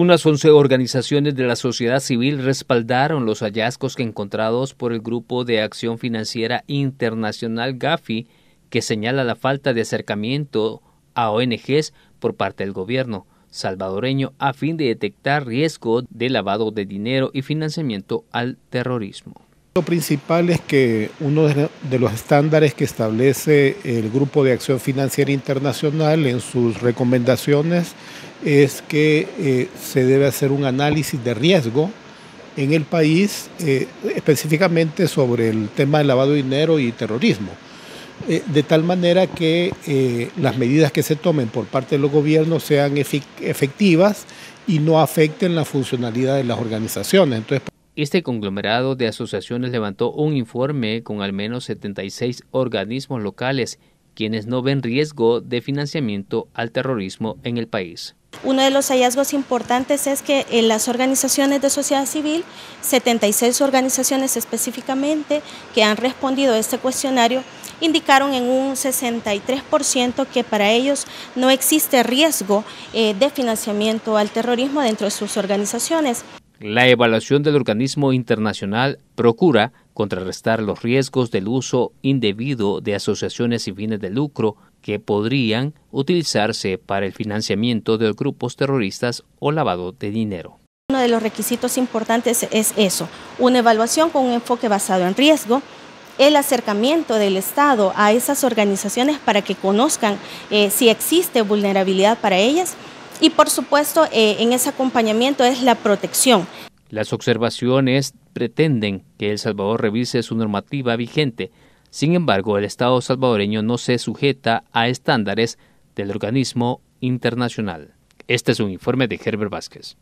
Unas once organizaciones de la sociedad civil respaldaron los hallazgos encontrados por el Grupo de Acción Financiera Internacional GAFI, que señala la falta de acercamiento a ONGs por parte del gobierno salvadoreño a fin de detectar riesgo de lavado de dinero y financiamiento al terrorismo principal es que uno de los estándares que establece el Grupo de Acción Financiera Internacional en sus recomendaciones es que eh, se debe hacer un análisis de riesgo en el país, eh, específicamente sobre el tema de lavado de dinero y terrorismo. Eh, de tal manera que las medidas que se tomen por parte de los gobiernos sean efectivas y no afecten la funcionalidad de las organizaciones. Entonces, este conglomerado de asociaciones levantó un informe con al menos 76 organismos locales quienes no ven riesgo de financiamiento al terrorismo en el país. Uno de los hallazgos importantes es que en las organizaciones de sociedad civil, 76 organizaciones específicamente que han respondido a este cuestionario, indicaron en un 63% que para ellos no existe riesgo eh, de financiamiento al terrorismo dentro de sus organizaciones. La evaluación del organismo internacional procura contrarrestar los riesgos del uso indebido de asociaciones sin fines de lucro que podrían utilizarse para el financiamiento de grupos terroristas o lavado de dinero. Uno de los requisitos importantes es eso, una evaluación con un enfoque basado en riesgo, el acercamiento del Estado a esas organizaciones para que conozcan eh, si existe vulnerabilidad para ellas y por supuesto, eh, en ese acompañamiento es la protección. Las observaciones pretenden que El Salvador revise su normativa vigente. Sin embargo, el Estado salvadoreño no se sujeta a estándares del organismo internacional. Este es un informe de Herbert Vázquez.